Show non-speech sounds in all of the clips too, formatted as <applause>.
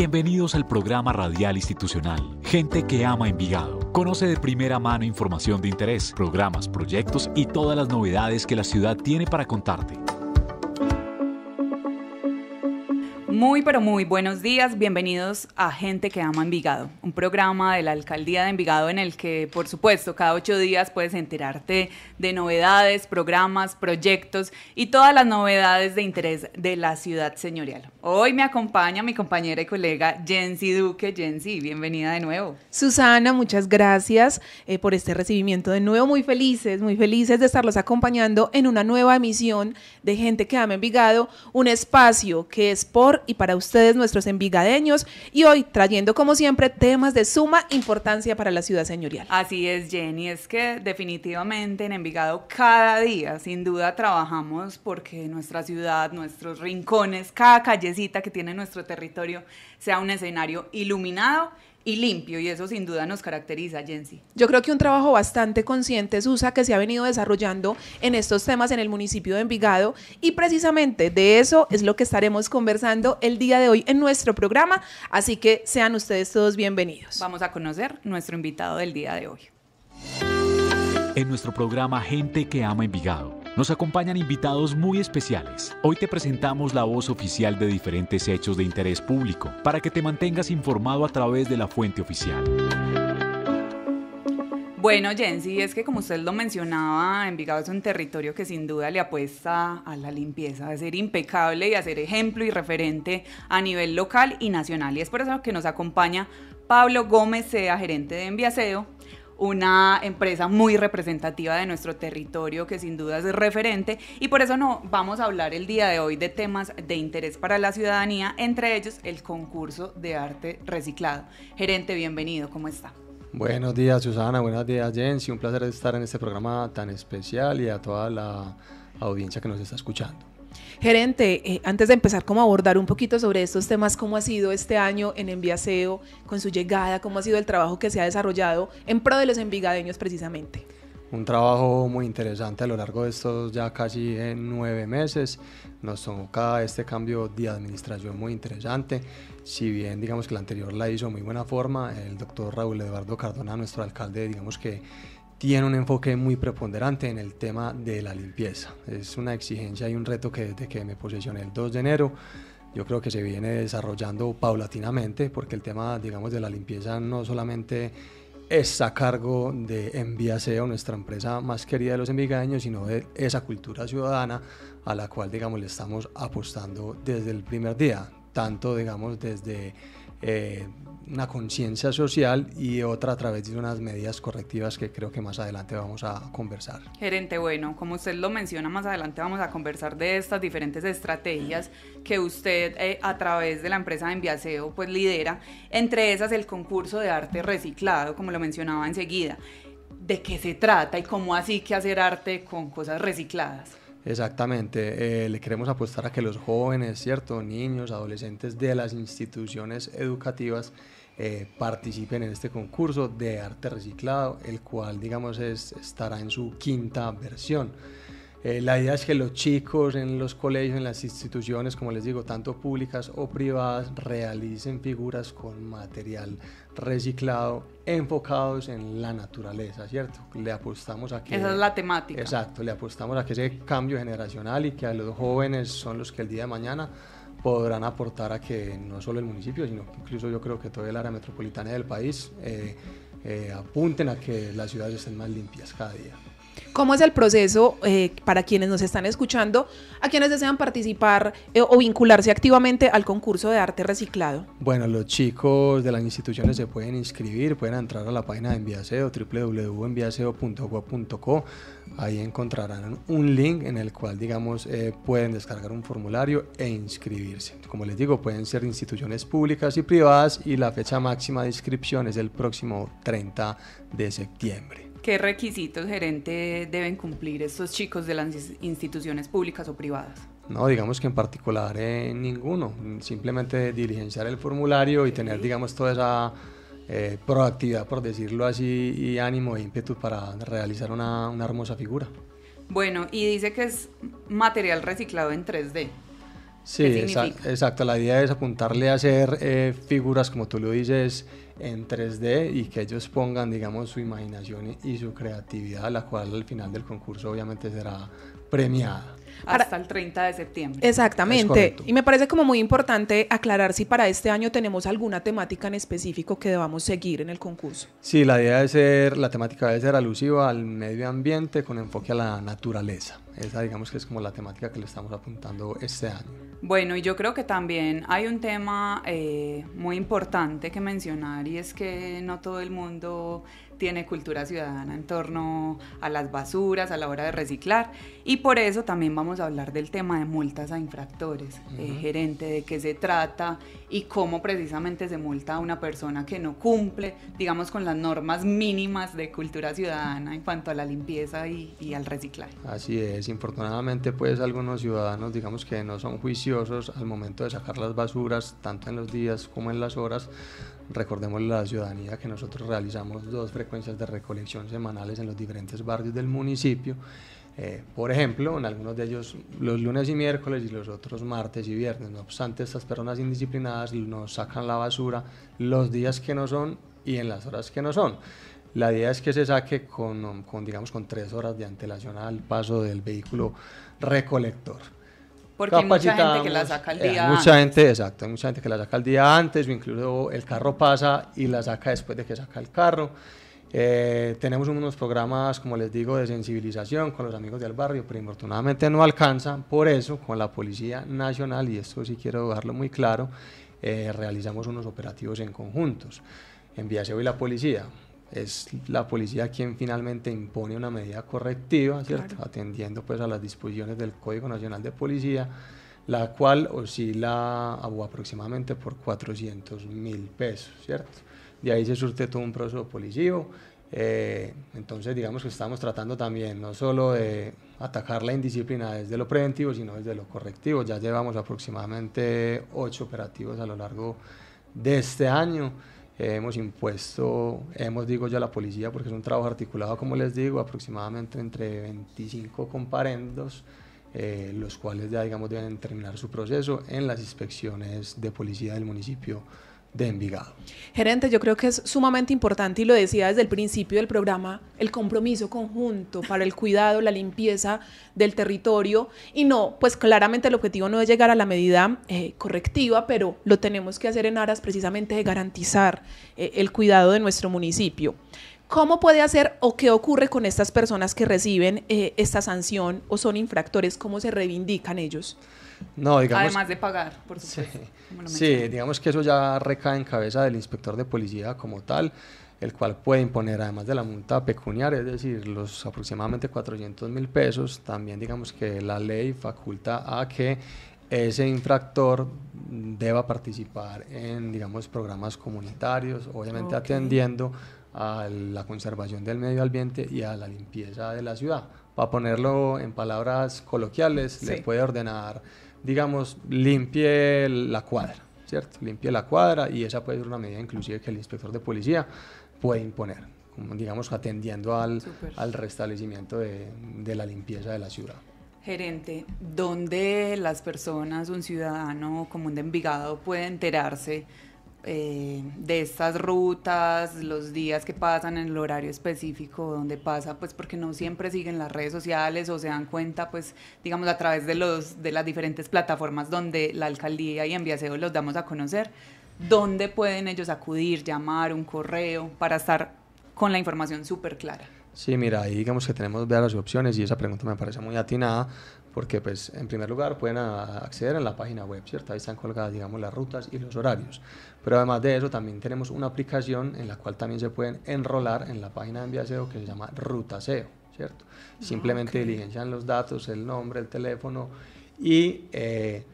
Bienvenidos al programa radial institucional Gente que ama Envigado. Conoce de primera mano información de interés, programas, proyectos y todas las novedades que la ciudad tiene para contarte. Muy, pero muy buenos días. Bienvenidos a Gente que ama Envigado, un programa de la alcaldía de Envigado en el que, por supuesto, cada ocho días puedes enterarte de novedades, programas, proyectos y todas las novedades de interés de la ciudad señorial. Hoy me acompaña mi compañera y colega Jensi Duque. Jensi, bienvenida de nuevo. Susana, muchas gracias eh, por este recibimiento. De nuevo, muy felices, muy felices de estarlos acompañando en una nueva emisión de Gente que ama Envigado, un espacio que es por y para ustedes, nuestros envigadeños, y hoy trayendo como siempre temas de suma importancia para la ciudad señorial. Así es, Jenny, es que definitivamente en Envigado cada día, sin duda, trabajamos porque nuestra ciudad, nuestros rincones, cada callecita que tiene nuestro territorio sea un escenario iluminado y limpio y eso sin duda nos caracteriza, Jensi. Yo creo que un trabajo bastante consciente, Susa, que se ha venido desarrollando en estos temas en el municipio de Envigado y precisamente de eso es lo que estaremos conversando el día de hoy en nuestro programa, así que sean ustedes todos bienvenidos. Vamos a conocer nuestro invitado del día de hoy. En nuestro programa Gente que ama Envigado nos acompañan invitados muy especiales. Hoy te presentamos la voz oficial de diferentes hechos de interés público para que te mantengas informado a través de la fuente oficial. Bueno, Jensi, es que como usted lo mencionaba, Envigado es un territorio que sin duda le apuesta a la limpieza, a ser impecable y a ser ejemplo y referente a nivel local y nacional. Y es por eso que nos acompaña Pablo Gómez, sea gerente de Enviaseo, una empresa muy representativa de nuestro territorio que sin duda es referente y por eso no vamos a hablar el día de hoy de temas de interés para la ciudadanía, entre ellos el concurso de arte reciclado. Gerente, bienvenido, ¿cómo está? Buenos días Susana, buenos días Jensi, un placer estar en este programa tan especial y a toda la audiencia que nos está escuchando. Gerente, eh, antes de empezar como a abordar un poquito sobre estos temas, ¿cómo ha sido este año en Enviaseo, con su llegada, cómo ha sido el trabajo que se ha desarrollado en pro de los envigadeños precisamente? un trabajo muy interesante a lo largo de estos ya casi eh, nueve meses. Nos toca este cambio de administración muy interesante. Si bien digamos que la anterior la hizo muy buena forma, el doctor Raúl Eduardo Cardona, nuestro alcalde, digamos que tiene un enfoque muy preponderante en el tema de la limpieza. Es una exigencia y un reto que desde que me posicioné el 2 de enero, yo creo que se viene desarrollando paulatinamente, porque el tema, digamos, de la limpieza no solamente es a cargo de Enviaseo, nuestra empresa más querida de los envigadeños sino de esa cultura ciudadana a la cual, digamos, le estamos apostando desde el primer día, tanto, digamos, desde eh, una conciencia social y otra a través de unas medidas correctivas que creo que más adelante vamos a conversar. Gerente, bueno, como usted lo menciona, más adelante vamos a conversar de estas diferentes estrategias que usted eh, a través de la empresa de Enviaseo pues lidera, entre esas el concurso de arte reciclado, como lo mencionaba enseguida. ¿De qué se trata y cómo así que hacer arte con cosas recicladas? Exactamente, eh, le queremos apostar a que los jóvenes, ¿cierto? Niños, adolescentes de las instituciones educativas eh, participen en este concurso de arte reciclado, el cual digamos es, estará en su quinta versión. Eh, la idea es que los chicos en los colegios, en las instituciones, como les digo, tanto públicas o privadas, realicen figuras con material reciclado enfocados en la naturaleza, ¿cierto? Le apostamos a que... Esa es la temática. Exacto, le apostamos a que ese cambio generacional y que a los jóvenes son los que el día de mañana podrán aportar a que no solo el municipio, sino que incluso yo creo que toda el área metropolitana del país eh, eh, apunten a que las ciudades estén más limpias cada día. ¿Cómo es el proceso eh, para quienes nos están escuchando, a quienes desean participar eh, o vincularse activamente al concurso de arte reciclado? Bueno, los chicos de las instituciones se pueden inscribir, pueden entrar a la página de Enviaseo, www.enviaseo.gov.co. Ahí encontrarán un link en el cual, digamos, eh, pueden descargar un formulario e inscribirse. Como les digo, pueden ser instituciones públicas y privadas y la fecha máxima de inscripción es el próximo 30 de septiembre. ¿Qué requisitos gerente deben cumplir estos chicos de las instituciones públicas o privadas? No, digamos que en particular eh, ninguno. Simplemente diligenciar el formulario y tener, digamos, toda esa eh, proactividad, por decirlo así, y ánimo e ímpetu para realizar una, una hermosa figura. Bueno, y dice que es material reciclado en 3D. Sí, exacto, La idea es apuntarle a hacer eh, figuras, como tú lo dices, en 3D y que ellos pongan, digamos, su imaginación y su creatividad, la cual al final del concurso obviamente será premiada. Hasta el 30 de septiembre. Exactamente. Y me parece como muy importante aclarar si para este año tenemos alguna temática en específico que debamos seguir en el concurso. Sí, la idea de ser, la temática debe ser alusiva al medio ambiente con enfoque a la naturaleza. Esa digamos que es como la temática que le estamos apuntando este año. Bueno, y yo creo que también hay un tema eh, muy importante que mencionar y es que no todo el mundo tiene cultura ciudadana en torno a las basuras, a la hora de reciclar. Y por eso también vamos a hablar del tema de multas a infractores, eh, gerente, de qué se trata y cómo precisamente se multa a una persona que no cumple, digamos, con las normas mínimas de cultura ciudadana en cuanto a la limpieza y, y al reciclaje. Así es, desinfortunadamente pues algunos ciudadanos digamos que no son juiciosos al momento de sacar las basuras tanto en los días como en las horas. Recordemos la ciudadanía que nosotros realizamos dos frecuencias de recolección semanales en los diferentes barrios del municipio. Eh, por ejemplo, en algunos de ellos los lunes y miércoles y los otros martes y viernes. No obstante, estas personas indisciplinadas nos sacan la basura los días que no son y en las horas que no son. La idea es que se saque con, digamos, con tres horas de antelación al paso del vehículo recolector. Porque hay mucha gente que la saca el eh, día Mucha gente, exacto, hay mucha gente que la saca el día antes o incluso el carro pasa y la saca después de que saca el carro. Eh, tenemos unos programas, como les digo, de sensibilización con los amigos del barrio, pero infortunadamente no alcanzan. Por eso, con la Policía Nacional, y esto sí quiero dejarlo muy claro, eh, realizamos unos operativos en conjuntos. En hoy la Policía, es la policía quien finalmente impone una medida correctiva, ¿cierto? Atendiendo pues a las disposiciones del Código Nacional de Policía, la cual oscila aproximadamente por 400 mil pesos, ¿cierto? De ahí se surte todo un proceso policivo. Eh, entonces digamos que estamos tratando también no solo de atacar la indisciplina desde lo preventivo, sino desde lo correctivo. Ya llevamos aproximadamente ocho operativos a lo largo de este año hemos impuesto, hemos digo yo a la policía, porque es un trabajo articulado, como les digo, aproximadamente entre 25 comparendos, eh, los cuales ya digamos deben terminar su proceso en las inspecciones de policía del municipio de Envigado. Gerente, yo creo que es sumamente importante y lo decía desde el principio del programa, el compromiso conjunto para el cuidado, la limpieza del territorio y no, pues claramente el objetivo no es llegar a la medida eh, correctiva, pero lo tenemos que hacer en aras precisamente de garantizar eh, el cuidado de nuestro municipio. ¿Cómo puede hacer o qué ocurre con estas personas que reciben eh, esta sanción o son infractores? ¿Cómo se reivindican ellos? No, digamos, Además de pagar, por supuesto. Sí, digamos que eso ya recae en cabeza del inspector de policía como tal, el cual puede imponer, además de la multa pecuniaria, es decir, los aproximadamente 400 mil pesos, también digamos que la ley faculta a que ese infractor deba participar en, digamos, programas comunitarios, obviamente atendiendo a la conservación del medio ambiente y a la limpieza de la ciudad. Para ponerlo en palabras coloquiales, le puede ordenar digamos, limpie la cuadra, ¿cierto? Limpie la cuadra y esa puede ser una medida inclusive que el inspector de policía puede imponer, como, digamos, atendiendo al, restablecimiento de, de la limpieza de la ciudad. Gerente, ¿dónde las personas, un ciudadano común de Envigado puede enterarse? Eh, de estas rutas, los días que pasan en el horario específico donde pasa, pues porque no siempre siguen las redes sociales o se dan cuenta, pues digamos a través de los de las diferentes plataformas donde la alcaldía y Enviaseo los damos a conocer, dónde pueden ellos acudir, llamar, un correo para estar con la información súper clara. Sí, mira, ahí digamos que tenemos varias opciones y esa pregunta me parece muy atinada porque pues en primer lugar pueden acceder en la página web, ¿cierto? Ahí están colgadas, digamos, las rutas y los horarios. Pero además de eso, también tenemos una aplicación en la cual también se pueden enrolar en la página de Enviaseo que se llama Rutaseo, ¿cierto? Ah, Simplemente diligencian los datos, el nombre, el teléfono y... Eh,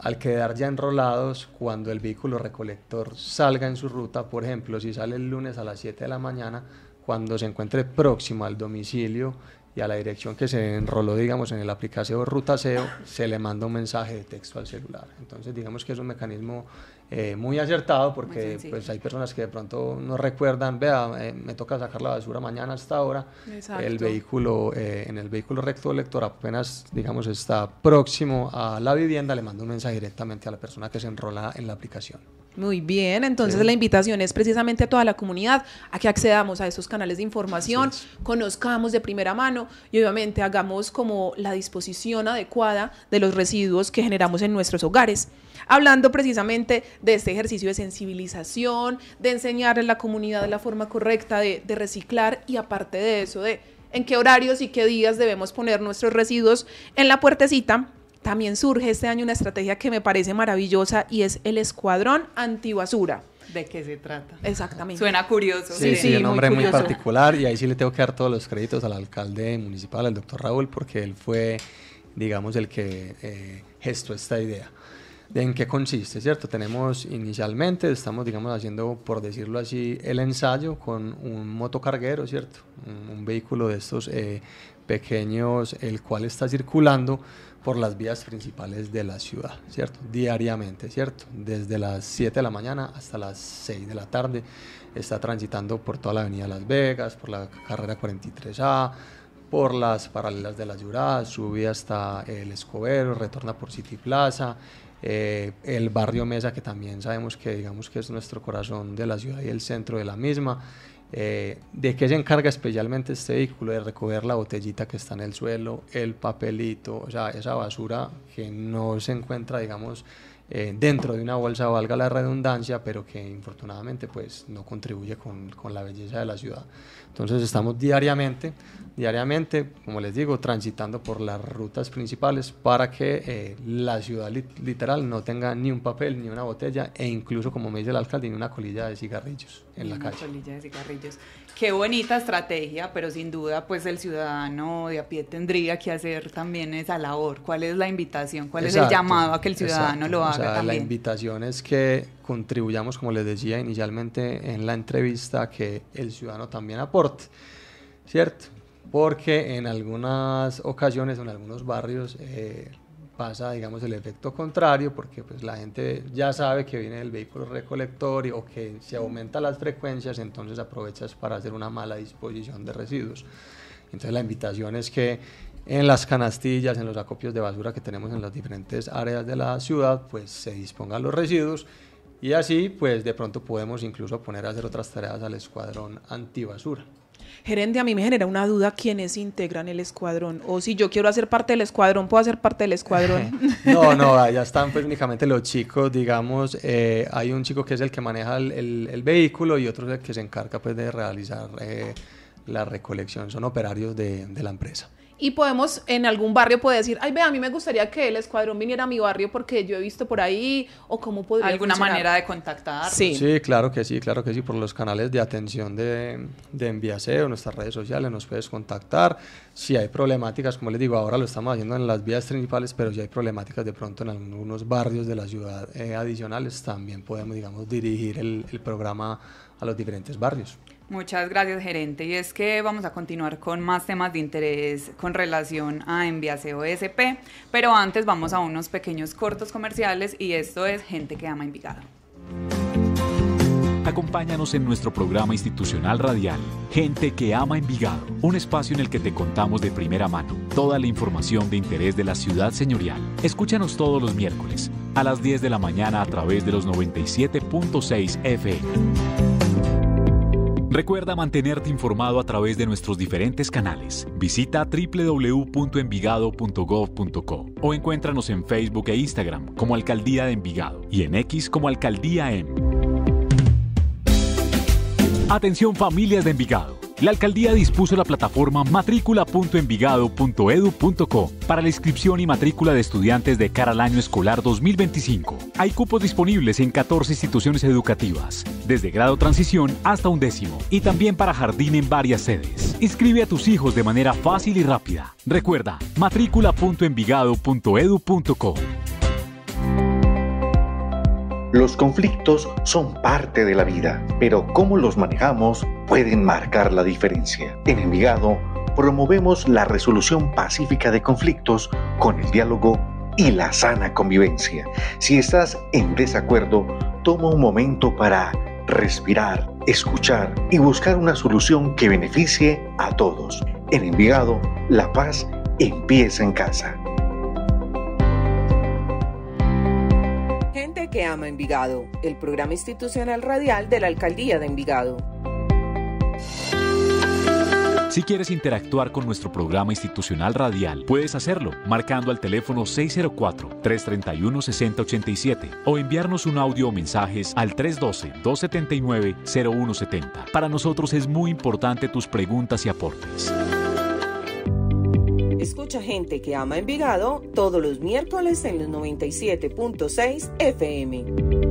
al quedar ya enrolados, cuando el vehículo recolector salga en su ruta, por ejemplo, si sale el lunes a las 7 de la mañana, cuando se encuentre próximo al domicilio y a la dirección que se enroló, digamos, en el aplicación Ruta SEO, se le manda un mensaje de texto al celular. Entonces, digamos que es un mecanismo eh, muy acertado porque pues, hay personas que de pronto no recuerdan, vea, eh, me toca sacar la basura mañana hasta ahora. El vehículo, eh, en el vehículo recto lector apenas, digamos, está próximo a la vivienda, le manda un mensaje directamente a la persona que se enrola en la aplicación. Muy bien, entonces la invitación es precisamente a toda la comunidad a que accedamos a esos canales de información, conozcamos de primera mano y obviamente hagamos como la disposición adecuada de los residuos que generamos en nuestros hogares. Hablando precisamente de este ejercicio de sensibilización, de enseñar a la comunidad la forma correcta de, de reciclar y aparte de eso, de en qué horarios y qué días debemos poner nuestros residuos en la puertecita también surge este año una estrategia que me parece maravillosa y es el Escuadrón Antibasura. ¿De qué se trata? Exactamente. Suena curioso. Sí, sí, un nombre muy, particular y ahí sí le tengo que dar todos los créditos al alcalde municipal, el doctor Raúl, porque él fue, digamos, el que eh, gestó esta idea en qué consiste, ¿cierto? Tenemos inicialmente, estamos, digamos, haciendo, por decirlo así, el ensayo con un motocarguero, ¿cierto? Un, vehículo de estos eh, pequeños, el cual está circulando por las vías principales de la ciudad, ¿cierto? Diariamente, ¿cierto? Desde las 7 de la mañana hasta las 6 de la tarde está transitando por toda la avenida Las Vegas, por la carrera 43A, por las paralelas de la Jurada, sube hasta el Escobero, retorna por City Plaza, eh, el barrio Mesa, que también sabemos que digamos que es nuestro corazón de la ciudad y el centro de la misma. Eh, ¿De qué se encarga especialmente este vehículo? De recoger la botellita que está en el suelo, el papelito, o sea, esa basura que no se encuentra, digamos, eh, dentro de una bolsa, valga la redundancia, pero que infortunadamente pues no contribuye con, con la belleza de la ciudad. Entonces estamos diariamente, diariamente, como les digo, transitando por las rutas principales para que eh, la ciudad literal no tenga ni un papel, ni una botella e incluso, como me dice el alcalde, ni una colilla de cigarrillos en la calle. colilla de cigarrillos. Qué bonita estrategia, pero sin duda, pues el ciudadano de a pie tendría que hacer también esa labor. ¿Cuál es la invitación? ¿Cuál es el llamado a que el ciudadano lo haga o sea, también? La invitación es que contribuyamos, como les decía inicialmente en la entrevista, que el ciudadano también aporte. ¿cierto? Porque en algunas ocasiones, en algunos barrios, eh, pasa, digamos, el efecto contrario, porque pues la gente ya sabe que viene el vehículo recolector y, o que se aumentan las frecuencias, entonces aprovechas para hacer una mala disposición de residuos. Entonces la invitación es que en las canastillas, en los acopios de basura que tenemos en las diferentes áreas de la ciudad, pues se dispongan los residuos y así, pues de pronto podemos incluso poner a hacer otras tareas al escuadrón antibasura. Gerente, a mí me genera una duda quiénes integran el escuadrón. O si yo quiero hacer parte del escuadrón, ¿puedo hacer parte del escuadrón? <laughs> no, no, allá están pues únicamente los chicos, digamos, eh, hay un chico que es el que maneja el, vehículo y otro el que se encarga pues de realizar eh, la recolección. Son operarios de, de la empresa y podemos en algún barrio puede decir, ay, ve, a mí me gustaría que el escuadrón viniera a mi barrio porque yo he visto por ahí o cómo podría alguna manera de contactar. Sí. sí. claro que sí, claro que sí, por los canales de atención de, de Enviaseo, nuestras redes sociales nos puedes contactar. Si hay problemáticas, como les digo, ahora lo estamos haciendo en las vías principales, pero si hay problemáticas de pronto en algunos barrios de la ciudad eh, adicionales, también podemos, digamos, dirigir el programa a los diferentes barrios. Muchas gracias, gerente. Y es que vamos a continuar con más temas de interés con relación a Enviaseo SP, pero antes vamos a unos pequeños cortos comerciales y esto es Gente que ama Envigado. Acompáñanos en nuestro programa institucional radial, Gente que ama Envigado, un espacio en el que te contamos de primera mano toda la información de interés de la ciudad señorial. Escúchanos todos los miércoles a las 10 de la mañana a través de los 97.6 FM. Recuerda mantenerte informado a través de nuestros diferentes canales. Visita www.envigado.gov.co o encuéntranos en Facebook e Instagram como Alcaldía de Envigado y en X como Alcaldía M. Atención familias de Envigado. La alcaldía dispuso la plataforma matricula.envigado.edu.co para la inscripción y matrícula de estudiantes de cara al año escolar 2025. Hay cupos disponibles en 14 instituciones educativas, desde grado transición hasta un décimo, y también para jardín en varias sedes. Inscribe a tus hijos de manera fácil y rápida. Recuerda, matrícula.envigado.edu.co. Los conflictos son parte de la vida, pero cómo los manejamos pueden marcar la diferencia. En Envigado, promovemos la resolución pacífica de conflictos con el diálogo y la sana convivencia. Si estás en desacuerdo, toma un momento para respirar, escuchar y buscar una solución que beneficie a todos. En Envigado, la paz empieza en casa. Gente que ama Envigado, el programa institucional radial de la Alcaldía de Envigado. Si quieres interactuar con nuestro programa institucional radial, puedes hacerlo marcando al teléfono 604-331-6087 o enviarnos un audio o mensajes al 312-279-0170. Para nosotros es muy importante tus preguntas y aportes. Escucha gente que ama Envigado todos los miércoles en los 97.6 FM.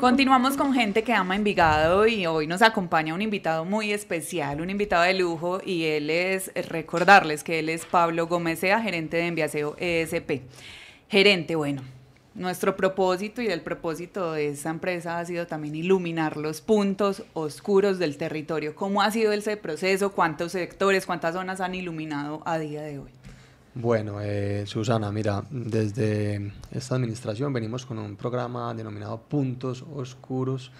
Continuamos con gente que ama Envigado y hoy nos acompaña un invitado muy especial, un invitado de lujo y él es, recordarles que él es Pablo Gómez, gerente de Enviaseo ESP. Gerente, bueno, nuestro propósito y el propósito de esta empresa ha sido también iluminar los puntos oscuros del territorio. ¿Cómo ha sido ese proceso? ¿Cuántos sectores, cuántas zonas han iluminado a día de hoy? Bueno, eh, Susana, mira, desde esta administración venimos con un programa denominado Puntos Oscuros,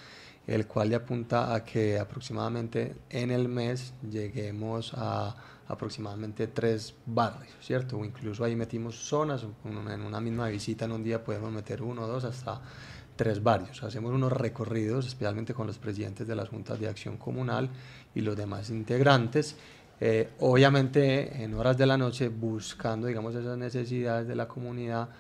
el cual le apunta a que aproximadamente en el mes lleguemos a aproximadamente tres barrios, ¿cierto? O incluso ahí metimos zonas, en una misma visita en un día podemos meter uno, dos, hasta tres barrios. Hacemos unos recorridos, especialmente con los presidentes de las juntas de acción comunal y los demás integrantes eh, obviamente en horas de la noche buscando, digamos, esas necesidades de la comunidad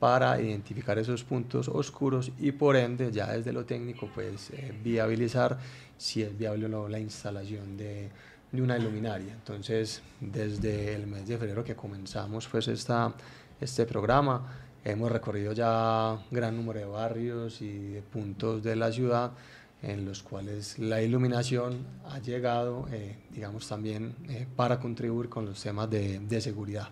para identificar esos puntos oscuros y por ende ya desde lo técnico pues eh, viabilizar si es viable o no la instalación de, una luminaria. Entonces desde el mes de febrero que comenzamos pues este programa hemos recorrido ya gran número de barrios y puntos de la ciudad en los cuales la iluminación ha llegado, eh, digamos, también eh, para contribuir con los temas de, de, seguridad,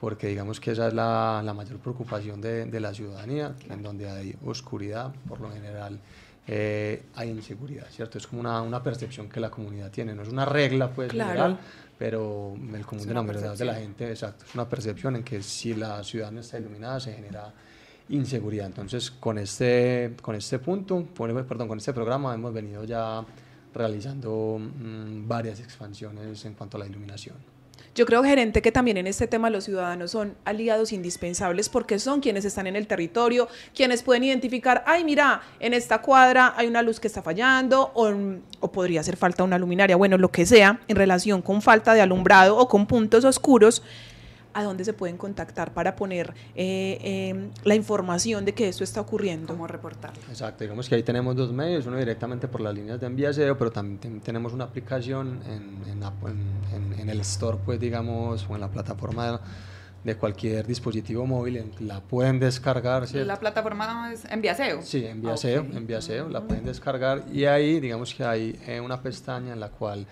porque digamos que esa es la, la mayor preocupación de, de, la ciudadanía, en donde hay oscuridad, por lo general eh, hay inseguridad, ¿cierto? Es como una, una, percepción que la comunidad tiene, no es una regla, pues, general, pero el común denominador de la gente, exacto, es una percepción en que si la ciudad no está iluminada se genera inseguridad. Entonces, con este, con este punto, pues, perdón, con este programa hemos venido ya realizando mm, varias expansiones en cuanto a la iluminación. Yo creo, gerente, que también en este tema los ciudadanos son aliados indispensables porque son quienes están en el territorio, quienes pueden identificar, ay, mira, en esta cuadra hay una luz que está fallando o, mm, o podría hacer falta una luminaria, bueno, lo que sea, en relación con falta de alumbrado o con puntos oscuros a dónde se pueden contactar para poner eh, em, la información de que esto está ocurriendo. ¿Cómo reportarlo. Exacto, digamos que ahí tenemos dos medios, uno directamente por las líneas de enviaseo, pero también tenemos una aplicación en, en, el store, pues digamos, o en la plataforma. De, cualquier dispositivo móvil, la pueden descargar. ¿cierto? ¿La plataforma es Enviaseo? Sí, Enviaseo, Enviaseo, la pueden descargar y ahí digamos que hay eh, una pestaña en la cual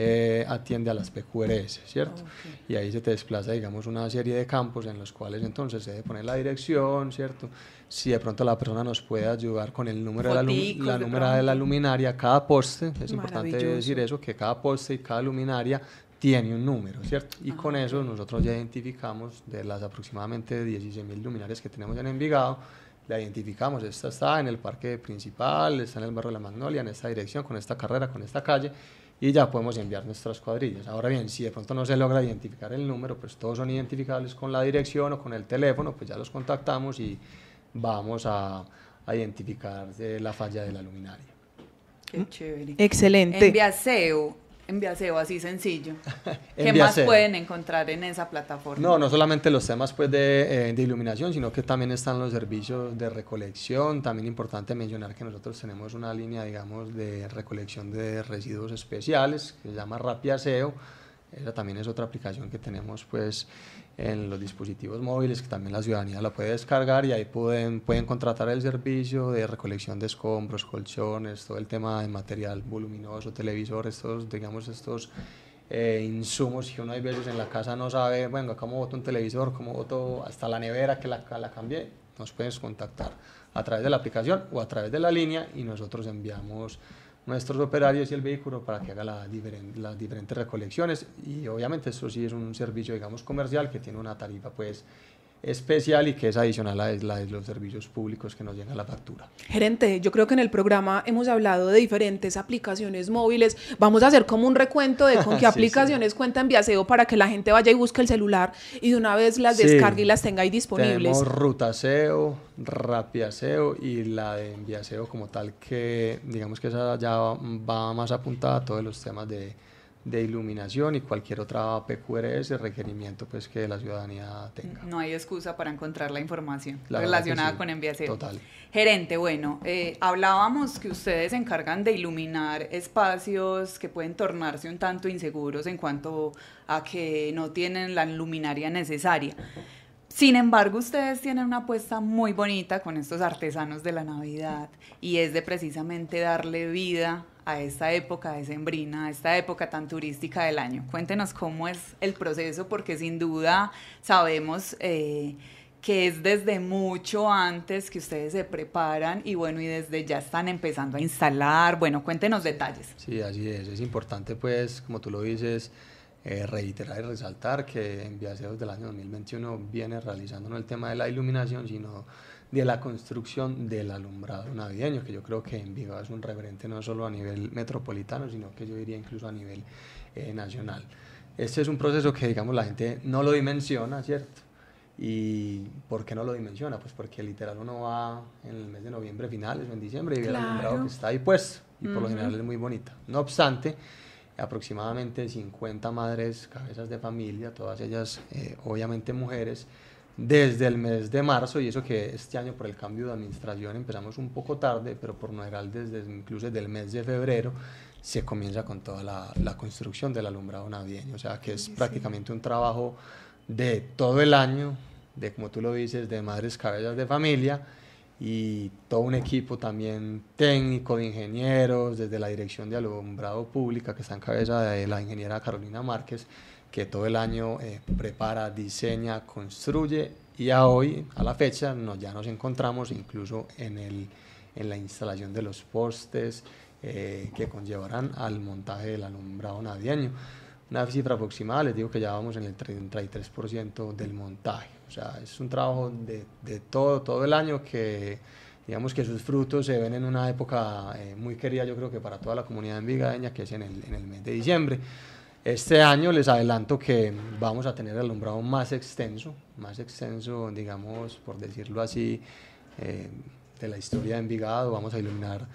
eh, atiende a las PQRS, ¿cierto? Ah, y ahí se te desplaza, digamos, una serie de campos en los cuales entonces se debe poner la dirección, ¿cierto? Si de pronto la persona nos puede ayudar con el número, de la, de la luminaria, cada poste, es importante decir eso, que cada poste y cada luminaria tiene un número, ¿cierto? Y ah, con eso nosotros ya identificamos de las aproximadamente 16.000 luminarias que tenemos en Envigado, la identificamos, esta está en el parque principal, está en el barrio de la Magnolia, en esta dirección, con esta carrera, con esta calle, y ya podemos enviar nuestras cuadrillas. Ahora bien, si de pronto no se logra identificar el número, pues todos son identificables con la dirección o con el teléfono, pues ya los contactamos y vamos a, identificar eh, la falla de la luminaria. Qué chévere. Excelente. En en así sencillo. <laughs> ¿Qué más pueden encontrar en esa plataforma? No, no solamente los temas pues, de, eh, de, iluminación, sino que también están los servicios de recolección. También importante mencionar que nosotros tenemos una línea, digamos, de recolección de residuos especiales que se llama Rapiaseo. Esa también es otra aplicación que tenemos pues en los dispositivos móviles, que también la ciudadanía la puede descargar y ahí pueden, pueden contratar el servicio de recolección de escombros, colchones, todo el tema de material voluminoso, televisor, estos, digamos, estos eh, insumos si uno hay veces en la casa no sabe, bueno, ¿cómo voto un televisor? ¿Cómo voto hasta la nevera que la, la cambié? Nos puedes contactar a través de la aplicación o a través de la línea y nosotros enviamos nuestros operarios y el vehículo para que haga las diferentes recolecciones y obviamente eso sí es un servicio digamos comercial que tiene una tarifa pues especial y que es adicional a la de los servicios públicos que nos llega la factura. Gerente, yo creo que en el programa hemos hablado de diferentes aplicaciones móviles. Vamos a hacer como un recuento de con <laughs> qué aplicaciones cuenta Enviaseo para que la gente vaya y busque el celular y de una vez las descargue y las tenga ahí disponibles. Tenemos Rutaseo, Rapiaseo y la de Enviaseo como tal que digamos que esa ya va más apuntada a todos los temas de de iluminación y cualquier otra PQRS requerimiento pues que la ciudadanía tenga. No hay excusa para encontrar la información relacionada con Enviacer. Total. Gerente, bueno, eh, hablábamos que ustedes se encargan de iluminar espacios que pueden tornarse un tanto inseguros en cuanto a que no tienen la luminaria necesaria. Sin embargo, ustedes tienen una apuesta muy bonita con estos artesanos de la Navidad y es de precisamente darle vida a esta época de sembrina, a esta época tan turística del año. Cuéntenos cómo es el proceso, porque sin duda sabemos eh, que es desde mucho antes que ustedes se preparan y bueno, y desde ya están empezando a instalar. Bueno, cuéntenos detalles. Sí, así es, es importante pues, como tú lo dices, eh, reiterar y resaltar que en Viaseos del año 2021 viene realizando no el tema de la iluminación, sino de la construcción del alumbrado navideño, que yo creo que en Vigo es un referente no solo a nivel metropolitano, sino que yo diría incluso a nivel eh, nacional. Este es un proceso que, digamos, la gente no lo dimensiona, ¿cierto? ¿Y por qué no lo dimensiona? Pues porque literal uno va en el mes de noviembre finales o en diciembre y ve el alumbrado que está ahí puesto, y por lo general es muy bonita. No obstante, aproximadamente 50 madres, cabezas de familia, todas ellas eh, obviamente mujeres, desde el mes de marzo, y eso que este año por el cambio de administración empezamos un poco tarde, pero por lo desde incluso desde el mes de febrero se comienza con toda la, la construcción del alumbrado navideño, o sea que es prácticamente un trabajo de todo el año, de como tú lo dices, de madres cabezas de familia, y todo un equipo también técnico de ingenieros, desde la dirección de alumbrado pública que está en cabeza de la ingeniera Carolina Márquez, que todo el año eh, prepara, diseña, construye y a hoy, a la fecha, ya nos encontramos incluso en, el, en la instalación de los postes eh, que conllevarán al montaje del alumbrado navideño. Una cifra aproximada, les digo que ya vamos en el 33% del montaje. O sea, es un trabajo de, todo, todo el año que digamos que sus frutos se ven en una época eh, muy querida yo creo que para toda la comunidad envigadeña, que es en el, mes de diciembre. Este año les adelanto que vamos a tener el alumbrado más extenso, más extenso, digamos, por decirlo así, eh, de la historia de Envigado. Vamos a iluminar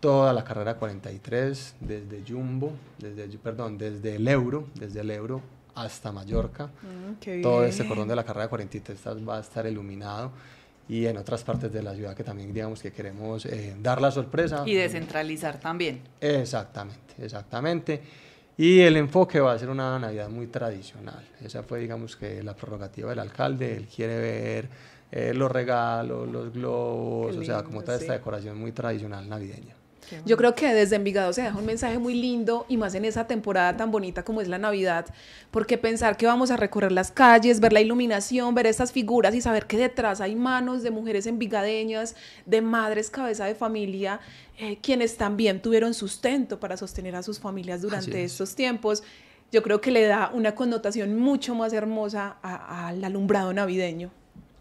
toda la carrera 43 desde Jumbo, desde, perdón, desde el Euro, desde el Euro hasta Mallorca. Mm, Todo este cordón de la carrera 43 va a estar iluminado y en otras partes de la ciudad que también digamos que queremos eh, dar la sorpresa. Y descentralizar también. Exactamente, exactamente. Y el enfoque va a ser una Navidad muy tradicional. Esa fue digamos que la prerrogativa del alcalde. Él quiere ver eh, los regalos, los globos, o sea, como toda esta decoración muy tradicional navideña. Yo creo que desde Envigado se deja un mensaje muy lindo y más en esa temporada tan bonita como es la Navidad, porque pensar que vamos a recorrer las calles, ver la iluminación, ver estas figuras y saber que detrás hay manos de mujeres envigadeñas, de madres cabeza de familia, eh, quienes también tuvieron sustento para sostener a sus familias durante estos tiempos yo creo que le da una connotación mucho más hermosa al alumbrado navideño.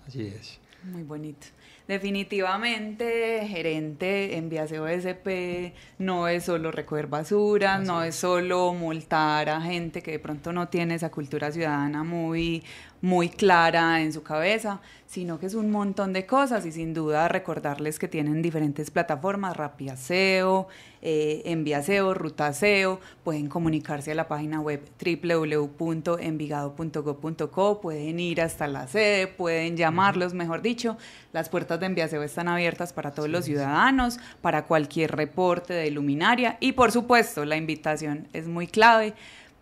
Así es. Muy bonito definitivamente gerente en Viaseo SP no es solo recoger basura, no es solo multar a gente que de pronto no tiene esa cultura ciudadana muy, muy clara en su cabeza, sino que es un montón de cosas y sin duda recordarles que tienen diferentes plataformas, Rapiaseo, eh, Enviaseo, Rutaseo, pueden comunicarse a la página web www.envigado.gov.co, pueden ir hasta la sede, pueden llamarlos, mejor dicho, las puertas de Enviaseo están abiertas para todos los ciudadanos, para cualquier reporte de luminaria y por supuesto la invitación es muy clave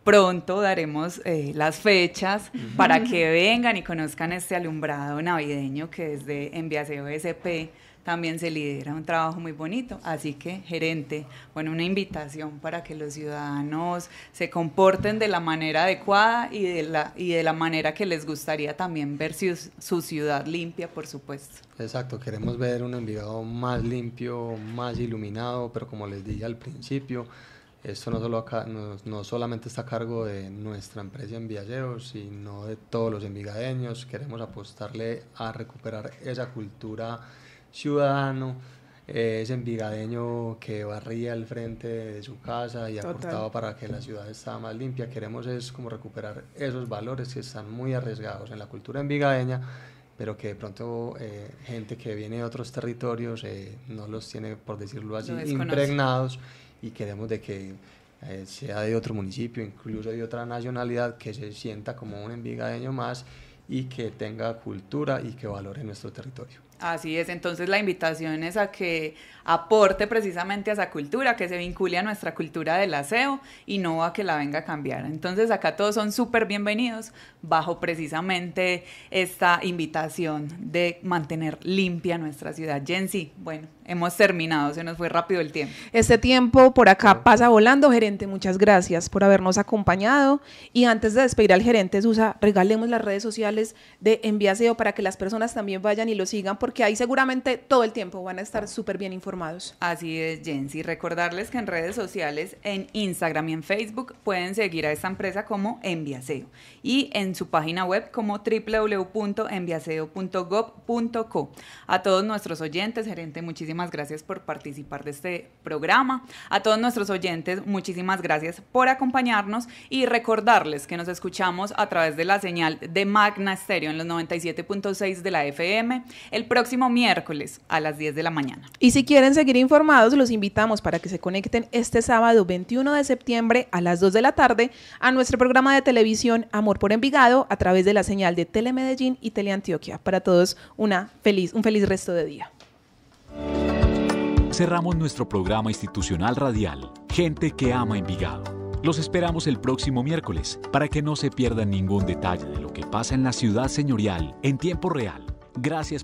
Pronto daremos eh, las fechas para que vengan y conozcan este alumbrado navideño que desde Enviaseo SP también se lidera un trabajo muy bonito. Así que, gerente, bueno, una invitación para que los ciudadanos se comporten de la manera adecuada y de la, y de la manera que les gustaría también ver su, su ciudad limpia, por supuesto. Exacto, queremos ver un enviado más limpio, más iluminado, pero como les dije al principio, esto no, no, solamente está a cargo de nuestra empresa en Viajeo, sino de todos los envigadeños. Queremos apostarle a recuperar esa cultura ciudadano, eh, ese envigadeño que barría el frente de su casa y aportaba para que la ciudad estaba más limpia. Queremos es como recuperar esos valores que están muy arriesgados en la cultura envigadeña, pero que de pronto eh, gente que viene de otros territorios eh, no los tiene, por decirlo así, impregnados y queremos de que eh, sea de otro municipio, incluso de otra nacionalidad, que se sienta como un envigadeño más y que tenga cultura y que valore nuestro territorio. Así es, entonces la invitación es a que aporte precisamente a esa cultura, que se vincule a nuestra cultura del aseo y no a que la venga a cambiar. Entonces acá todos son súper bienvenidos bajo precisamente esta invitación de mantener limpia nuestra ciudad. Jensi, bueno, hemos terminado, se nos fue rápido el tiempo. Este tiempo por acá pasa volando, gerente, muchas gracias por habernos acompañado. Y antes de despedir al gerente Susa, regalemos las redes sociales de Enviaseo para que las personas también vayan y lo sigan porque ahí seguramente todo el tiempo van a estar súper bien informados. Así es, Jensi. Recordarles que en redes sociales, en Instagram y en Facebook, pueden seguir a esta empresa como Enviaseo y en su página web como www.enviaseo.gov.co. A todos nuestros oyentes, gerente, muchísimas gracias por participar de este programa. A todos nuestros oyentes, muchísimas gracias por acompañarnos y recordarles que nos escuchamos a través de la señal de Magna Stereo en los 97.6 de la FM. El próximo miércoles a las 10 de la mañana. Y si quieren seguir informados, los invitamos para que se conecten este sábado 21 de septiembre a las 2 de la tarde a nuestro programa de televisión Amor por Envigado a través de la señal de Telemedellín y Teleantioquia. Para todos una feliz, un feliz resto de día. Cerramos nuestro programa institucional radial, Gente que ama Envigado. Los esperamos el próximo miércoles para que no se pierdan ningún detalle de lo que pasa en la ciudad señorial en tiempo real. Gracias por